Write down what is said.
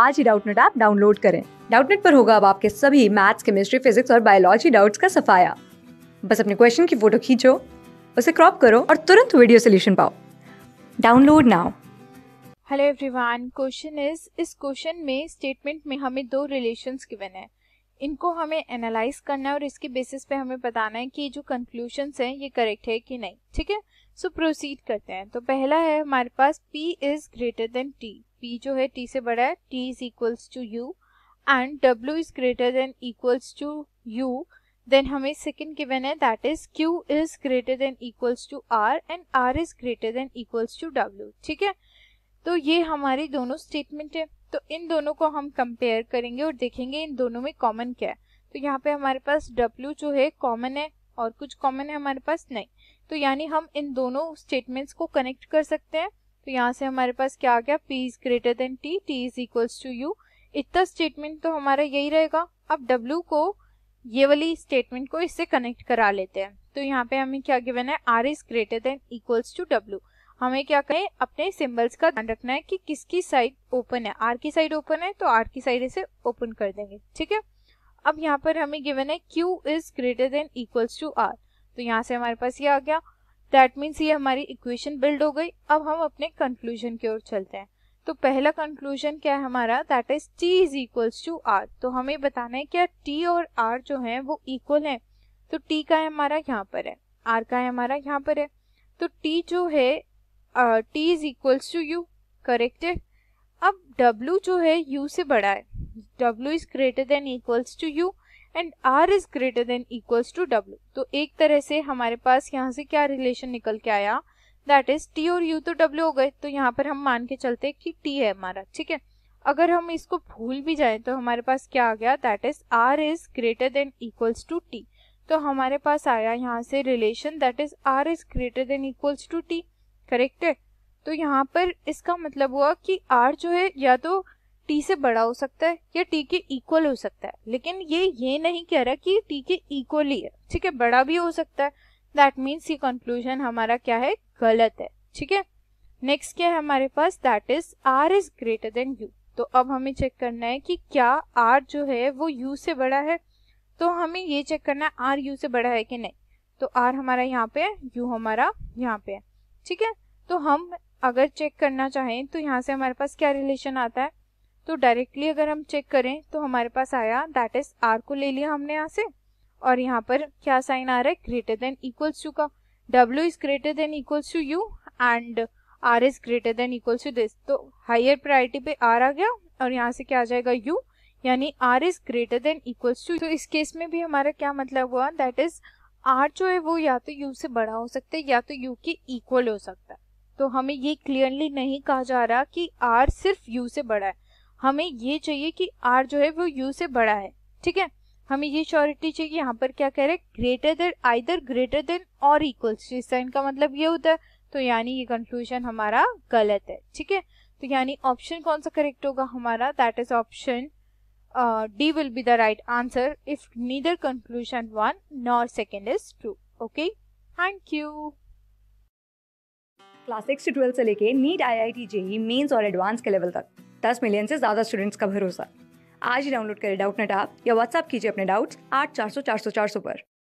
आज ही Doubtnut app download करें डाउटनेट पर होगा अब आपके सभी मैथ्स केमिस्ट्री फिजिक्स और बायोलॉजी डाउट्स का सफाया बस अपने क्वेश्चन की फोटो खींचो उसे क्रॉप करो और तुरंत वीडियो सोल्यूशन पाओ download now hello everyone question is इस क्वेश्चन में स्टेटमेंट में हमें दो रिलेशंस गिवन है इनको हमें एनालाइज करना है और इसके बेसिस पे हमें बताना है कि जो कंक्लूशन है ये करेक्ट है कि नहीं ठीक है सो प्रोसीड करते हैं तो पहला है हमारे पास P is greater than T P जो है टी से बड़ा है T is equals to U and W is greater than equals to U then हमें सेकेंड गिवन है that is Q is greater than equals to R and R is greater than equals to W ठीक है तो ये हमारे दोनों statement है तो इन दोनों को हम कंपेयर करेंगे और देखेंगे इन दोनों में कॉमन क्या है तो यहाँ पे हमारे पास डब्ल्यू जो है कॉमन है और कुछ कॉमन है हमारे पास नहीं तो यानी हम इन दोनों स्टेटमेंट्स को कनेक्ट कर सकते हैं तो यहाँ से हमारे पास क्या आ गया P is greater than T T is equals to U इतना स्टेटमेंट तो हमारा यही रहेगा अब डब्ल्यू को ये वाली स्टेटमेंट को इससे कनेक्ट करा लेते हैं तो यहाँ पे हमें क्या गिवन है R is greater than equals to W हमें क्या करें अपने सिंबल्स का ध्यान रखना है कि किसकी साइड ओपन है आर की साइड ओपन है तो आर की साइड इसे ओपन कर देंगे ठीक है अब यहाँ पर हमें गिवन है Q is greater than equals to R तो यहाँ से हमारे पास ये आ गया दैट मीन्स ये हमारी इक्वेशन बिल्ड हो गई अब हम अपने कंक्लूजन की ओर चलते हैं तो पहला कंक्लूजन क्या है हमारा that is T is equals to R तो हमें बताना है क्या टी और आर जो है वो इक्वल है तो टी का है हमारा यहाँ पर है आर का है हमारा यहाँ पर है तो टी जो है t is equals to U correct है अब w जो है u से बड़ा है w is greater than equals to U and r is greater than equals to w तो एक तरह से हमारे पास यहाँ से क्या रिलेशन निकल के आया दैट इज t और u तो w हो गए तो यहाँ पर हम मान के चलते हैं कि t है हमारा ठीक है अगर हम इसको भूल भी जाए तो हमारे पास क्या आ गया that is r is greater than equals to t तो हमारे पास आया यहाँ से relation that is r is greater than equals to t correct है तो यहाँ पर इसका मतलब हुआ कि आर जो है या तो टी से बड़ा हो सकता है या टी के इक्वल हो सकता है लेकिन ये ये नहीं कह रहा कि टी के इक्वल ही है ठीक है बड़ा भी हो सकता है दैट मीन्स ये कंक्लूजन हमारा क्या है गलत है ठीक है नेक्स्ट क्या है हमारे पास that is R is greater than U तो अब हमें चेक करना है कि क्या आर जो है वो यू से बड़ा है तो हमें ये चेक करना है आर यू से बड़ा है कि नहीं तो आर हमारा यहाँ पे है यू हमारा यहाँ पे है ठीक है तो हम अगर चेक करना चाहें तो यहाँ से हमारे पास क्या रिलेशन आता है तो डायरेक्टली अगर हम चेक करें तो हमारे पास आया दैट इज आर को ले लिया हमने यहाँ से और यहाँ पर क्या साइन आ रहा है ग्रेटर देन इक्वल्स टू का W is greater than equals to U and R is greater than equals to this तो हायर प्रायोरिटी पे आर आ गया और यहाँ से क्या आ जाएगा यू यानी R is greater than equals to तो इस केस में भी हमारा क्या मतलब हुआ दैट इज आर जो है वो या तो यू से बड़ा हो सकता है या तो यू के इक्वल हो सकता है तो हमें ये क्लियरली नहीं कहा जा रहा कि आर सिर्फ यू से बड़ा है हमें ये चाहिए कि आर जो है वो यू से बड़ा है ठीक है हमें ये श्योरिटी चाहिए यहाँ पर क्या कह रहे हैं greater than either greater than और इक्वल इस साइन का मतलब ये होता है तो यानी ये कंक्लूजन हमारा गलत है ठीक है तो यानी ऑप्शन कौन सा करेक्ट होगा हमारा that is option Uh, D will be the right answer if neither conclusion one nor second is true. Okay. Thank you. Class six से ट्वेल्थ से लेके NEET I I T JEE mains और advance के level तक 10 million से ज़्यादा students का भरोसा आज ही डाउनलोड करें डाउट नेट आप या व्हाट्सअप कीजिए अपने डाउट्स आठ चार सौ चार सौ चार सौ पर